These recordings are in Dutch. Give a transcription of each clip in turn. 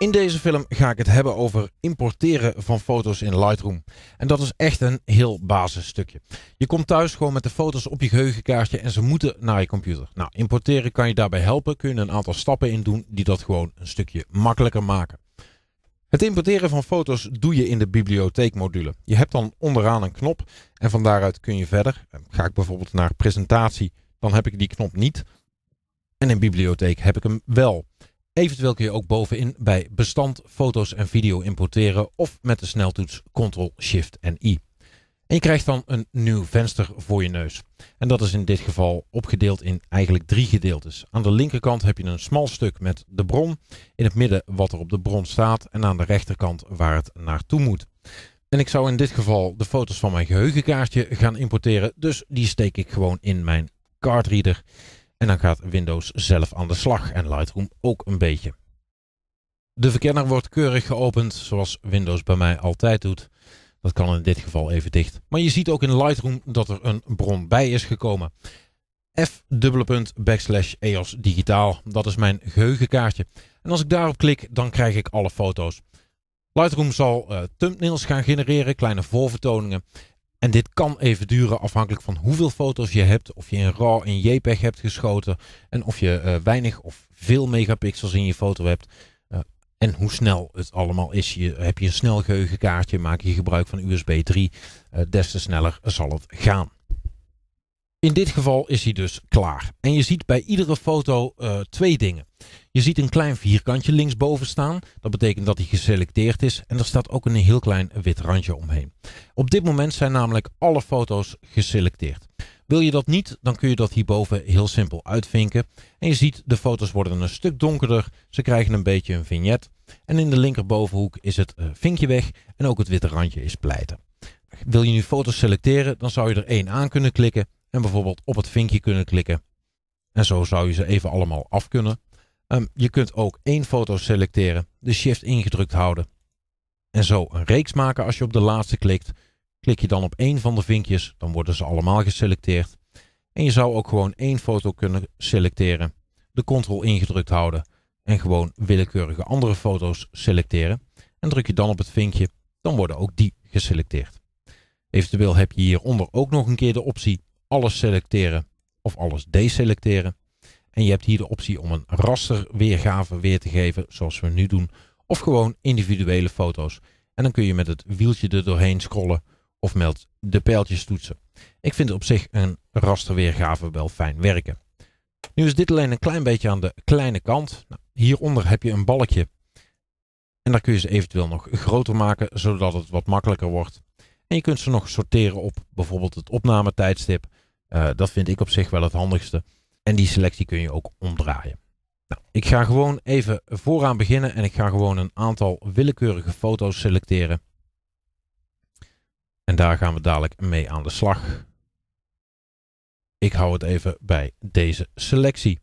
In deze film ga ik het hebben over importeren van foto's in Lightroom. En dat is echt een heel basisstukje. Je komt thuis gewoon met de foto's op je geheugenkaartje en ze moeten naar je computer. Nou, importeren kan je daarbij helpen. Kun je een aantal stappen in doen die dat gewoon een stukje makkelijker maken. Het importeren van foto's doe je in de bibliotheekmodule. Je hebt dan onderaan een knop en van daaruit kun je verder. Ga ik bijvoorbeeld naar presentatie, dan heb ik die knop niet. En in bibliotheek heb ik hem wel. Eventueel kun je ook bovenin bij bestand foto's en video importeren of met de sneltoets Ctrl Shift en I. En je krijgt dan een nieuw venster voor je neus. En dat is in dit geval opgedeeld in eigenlijk drie gedeeltes. Aan de linkerkant heb je een smal stuk met de bron, in het midden wat er op de bron staat en aan de rechterkant waar het naartoe moet. En ik zou in dit geval de foto's van mijn geheugenkaartje gaan importeren, dus die steek ik gewoon in mijn cardreader. En dan gaat Windows zelf aan de slag en Lightroom ook een beetje. De verkenner wordt keurig geopend zoals Windows bij mij altijd doet. Dat kan in dit geval even dicht. Maar je ziet ook in Lightroom dat er een bron bij is gekomen. F backslash EOS digitaal. Dat is mijn geheugenkaartje. En als ik daarop klik, dan krijg ik alle foto's. Lightroom zal eh, thumbnails gaan genereren, kleine voorvertoningen. En dit kan even duren afhankelijk van hoeveel foto's je hebt, of je in RAW en JPEG hebt geschoten en of je eh, weinig of veel megapixels in je foto hebt. Eh, en hoe snel het allemaal is. Je, heb je een snel geheugenkaartje, maak je gebruik van USB 3, uh, eh, des te sneller zal het gaan. In dit geval is hij dus klaar. En je ziet bij iedere foto twee dingen. Je ziet een klein vierkantje linksboven staan. Dat betekent dat hij geselecteerd is en er staat ook een heel klein wit randje omheen. Op dit moment zijn namelijk alle foto's geselecteerd. Wil je dat niet, dan kun je dat hierboven heel simpel uitvinken. En je ziet, de foto's worden een stuk donkerder. Ze krijgen een beetje een vignet. En in de linkerbovenhoek is het eh, vinkje weg en ook het witte randje is pleiten. Wil je nu foto's selecteren, dan zou je er één aan kunnen klikken en bijvoorbeeld op het vinkje kunnen klikken. En zo zou je ze even allemaal af kunnen. Ehm, je kunt ook één foto selecteren, de shift ingedrukt houden en zo een reeks maken als je op de laatste klikt. Klik je dan op één van de vinkjes, dan worden ze allemaal geselecteerd. En je zou ook gewoon één foto kunnen selecteren, de ctrl ingedrukt houden en gewoon willekeurige andere foto's selecteren. En druk je dan op het vinkje, dan worden ook die geselecteerd. Eventueel heb je hieronder ook nog een keer de optie alles selecteren of alles deselecteren. En je hebt hier de optie om een rasterweergave weer te geven, zoals we nu doen. Of gewoon individuele foto's. En dan kun je met het wieltje er doorheen scrollen of met de pijltjes toetsen. Ik vind op zich een rasterweergave wel fijn werken. Nu is dit alleen een klein beetje aan de kleine kant. Nou, hieronder heb je een balkje. En daar kun je ze eventueel nog groter maken, zodat het wat makkelijker wordt. En je kunt ze nog sorteren op bijvoorbeeld het opnametijdstip. Uh, dat vind ik op zich wel het handigste. En die selectie kun je ook omdraaien. Nou, ik ga gewoon even vooraan beginnen en ik ga gewoon een aantal willekeurige foto's selecteren. En daar gaan we dadelijk mee aan de slag. Ik hou het even bij deze selectie.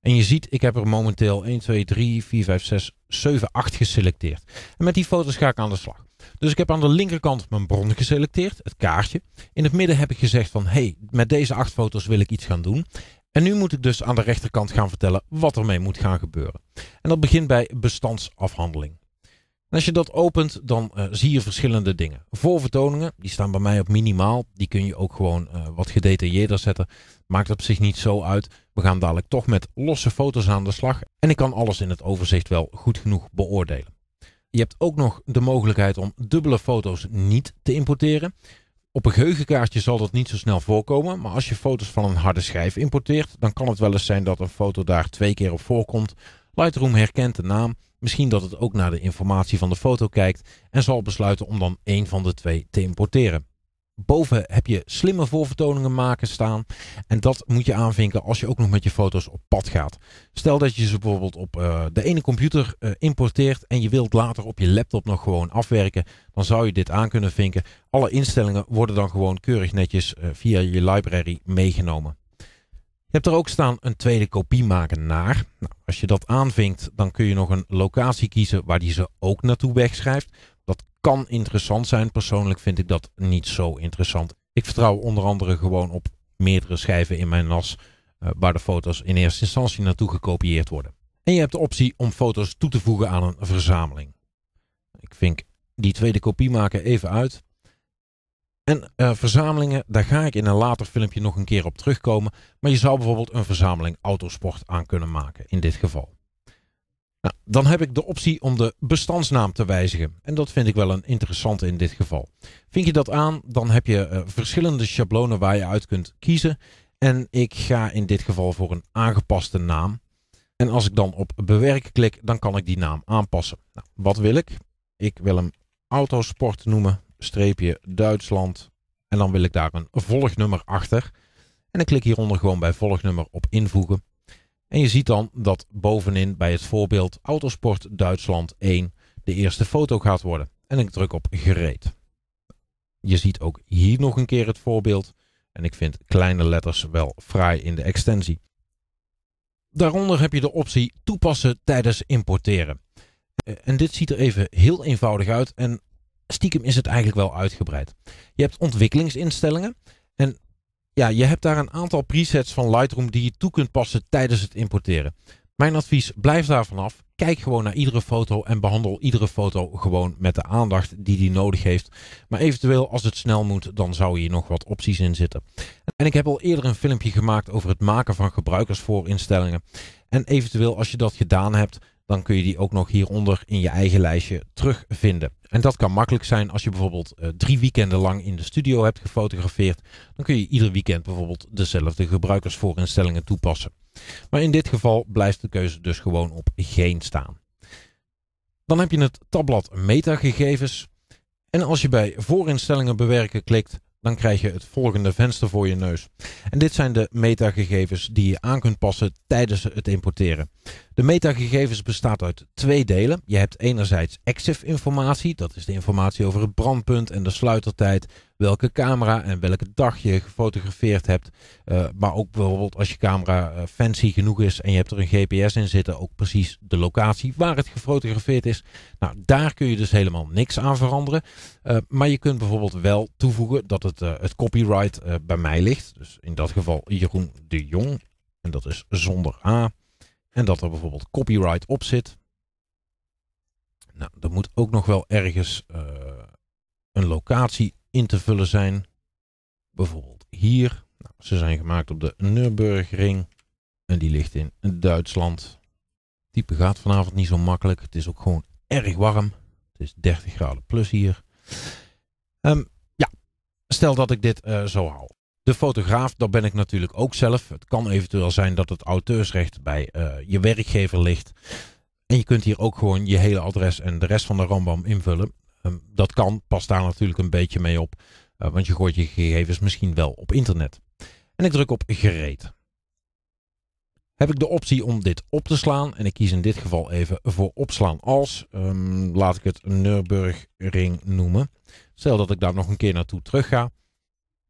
En je ziet, ik heb er momenteel 1, 2, 3, 4, 5, 6, 7, 8 geselecteerd. En met die foto's ga ik aan de slag. Dus ik heb aan de linkerkant mijn bron geselecteerd, het kaartje. In het midden heb ik gezegd van, hey, met deze acht foto's wil ik iets gaan doen. En nu moet ik dus aan de rechterkant gaan vertellen wat ermee moet gaan gebeuren. En dat begint bij bestandsafhandeling. En als je dat opent, dan eh, zie je verschillende dingen. Voorvertoningen, die staan bij mij op minimaal. Die kun je ook gewoon eh, wat gedetailleerder zetten. Maakt op zich niet zo uit. We gaan dadelijk toch met losse foto's aan de slag. En ik kan alles in het overzicht wel goed genoeg beoordelen. Je hebt ook nog de mogelijkheid om dubbele foto's niet te importeren. Op een geheugenkaartje zal dat niet zo snel voorkomen, maar als je foto's van een harde schijf importeert, dan kan het wel eens zijn dat een foto daar twee keer op voorkomt. Lightroom herkent de naam, misschien dat het ook naar de informatie van de foto kijkt en zal besluiten om dan één van de twee te importeren. Boven heb je slimme voorvertoningen maken staan. En dat moet je aanvinken als je ook nog met je foto's op pad gaat. Stel dat je ze bijvoorbeeld op eh, de ene computer eh, importeert en je wilt later op je laptop nog gewoon afwerken. Dan zou je dit aan kunnen vinken. Alle instellingen worden dan gewoon keurig netjes eh, via je library meegenomen. Je hebt er ook staan een tweede kopie maken naar. Nou, als je dat aanvinkt, dan kun je nog een locatie kiezen waar die ze ook naartoe wegschrijft. Dat kan interessant zijn. Persoonlijk vind ik dat niet zo interessant. Ik vertrouw onder andere gewoon op meerdere schijven in mijn NAS eh, waar de foto's in eerste instantie naartoe gekopieerd worden. En je hebt de optie om foto's toe te voegen aan een verzameling. Ik vind die tweede kopie maken even uit. En eh, verzamelingen, daar ga ik in een later filmpje nog een keer op terugkomen. Maar je zou bijvoorbeeld een verzameling autosport aan kunnen maken in dit geval. Nou, dan heb ik de optie om de bestandsnaam te wijzigen. En dat vind ik wel een interessante in dit geval. Vink je dat aan, dan heb je eh, verschillende schablonen waar je uit kunt kiezen. En ik ga in dit geval voor een aangepaste naam. En als ik dan op bewerken klik, dan kan ik die naam aanpassen. Nou, wat wil ik? Ik wil hem autosport noemen, streepje Duitsland. En dan wil ik daar een volgnummer achter. En ik klik hieronder gewoon bij volgnummer op invoegen. En je ziet dan dat bovenin bij het voorbeeld Autosport Duitsland 1 de eerste foto gaat worden. En ik druk op gereed. Je ziet ook hier nog een keer het voorbeeld. En ik vind kleine letters wel fraai in de extensie. Daaronder heb je de optie toepassen tijdens importeren. Eh, en dit ziet er even heel eenvoudig uit en stiekem is het eigenlijk wel uitgebreid. Je hebt ontwikkelingsinstellingen en ja, je hebt daar een aantal presets van Lightroom die je toe kunt passen tijdens het importeren. Mijn advies, blijf daar vanaf. Kijk gewoon naar iedere foto en behandel iedere foto gewoon met de aandacht die die nodig heeft. Maar eventueel, als het snel moet, dan zou hier nog wat opties in zitten. En ik heb al eerder een filmpje gemaakt over het maken van gebruikersvoorinstellingen. En eventueel, als je dat gedaan hebt, dan kun je die ook nog hieronder in je eigen lijstje terugvinden. En dat kan makkelijk zijn als je bijvoorbeeld eh, drie weekenden lang in de studio hebt gefotografeerd. Dan kun je ieder weekend bijvoorbeeld dezelfde gebruikersvoorinstellingen toepassen. Maar in dit geval blijft de keuze dus gewoon op geen staan. Dan heb je het tabblad metagegevens. En als je bij voorinstellingen bewerken klikt, dan krijg je het volgende venster voor je neus. En dit zijn de metagegevens die je aan kunt passen tijdens het importeren. De metagegevens bestaat uit twee delen. Je hebt enerzijds exif informatie, dat is de informatie over het brandpunt en de sluitertijd, welke camera en welke dag je gefotografeerd hebt. Eh, maar ook bijvoorbeeld als je camera eh, fancy genoeg is en je hebt er een GPS in zitten, ook precies de locatie waar het gefotografeerd is. Nou, daar kun je dus helemaal niks aan veranderen. Eh, maar je kunt bijvoorbeeld wel toevoegen dat het, het copyright bij mij ligt. Dus in dat geval Jeroen de Jong. En dat is zonder A. En dat er bijvoorbeeld copyright op zit. Nou, er moet ook nog wel ergens eh, een locatie in te vullen zijn. Bijvoorbeeld hier. Nou, ze zijn gemaakt op de Nürburgring. En die ligt in Duitsland. Type gaat vanavond niet zo makkelijk. Het is ook gewoon erg warm. Het is 30 graden plus hier. Ehm, ja, stel dat ik dit uh, zo hou. De fotograaf, dat ben ik natuurlijk ook zelf. Het kan eventueel zijn dat het auteursrecht bij eh, je werkgever ligt. En je kunt hier ook gewoon je hele adres en de rest van de Rambam invullen. Ehm, dat kan, pas daar natuurlijk een beetje mee op. Eh, want je gooit je gegevens misschien wel op internet. En ik druk op gereed. Heb ik de optie om dit op te slaan. En ik kies in dit geval even voor opslaan als. Ehm, laat ik het Nürburgring noemen. Stel dat ik daar nog een keer naartoe terug ga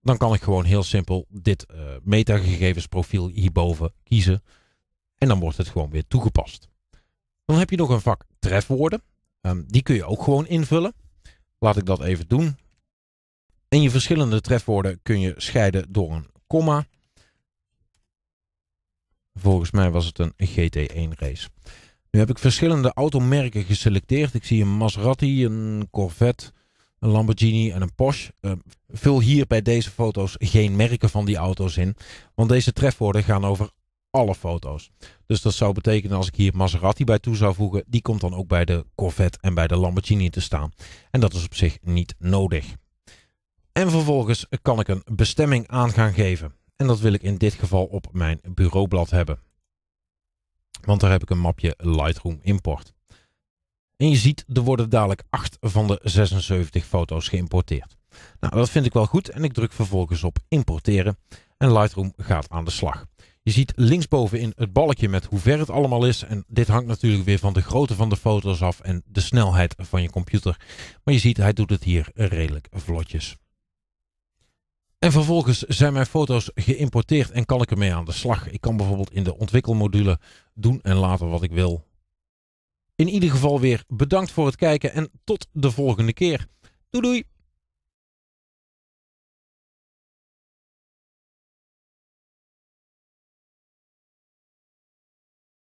dan kan ik gewoon heel simpel dit uh, metagegevensprofiel hierboven kiezen. En dan wordt het gewoon weer toegepast. Dan heb je nog een vak trefwoorden. Ehm, die kun je ook gewoon invullen. Laat ik dat even doen. En je verschillende trefwoorden kun je scheiden door een komma. Volgens mij was het een GT1 race. Nu heb ik verschillende automerken geselecteerd. Ik zie een Maserati, een Corvette, een Lamborghini en een Porsche. Ehm, vul hier bij deze foto's geen merken van die auto's in. Want deze trefwoorden gaan over alle foto's. Dus dat zou betekenen als ik hier Maserati bij toe zou voegen, die komt dan ook bij de Corvette en bij de Lamborghini te staan. En dat is op zich niet nodig. En vervolgens kan ik een bestemming aan gaan geven. En dat wil ik in dit geval op mijn bureaublad hebben. Want daar heb ik een mapje Lightroom import. En je ziet, er worden dadelijk 8 van de 76 foto's geïmporteerd. Nou, dat vind ik wel goed en ik druk vervolgens op importeren. En Lightroom gaat aan de slag. Je ziet linksboven in het balkje met hoe ver het allemaal is. En dit hangt natuurlijk weer van de grootte van de foto's af en de snelheid van je computer. Maar je ziet, hij doet het hier redelijk vlotjes. En vervolgens zijn mijn foto's geïmporteerd en kan ik ermee aan de slag. Ik kan bijvoorbeeld in de ontwikkelmodule doen en laten wat ik wil. In ieder geval weer bedankt voor het kijken en tot de volgende keer. Doei doei!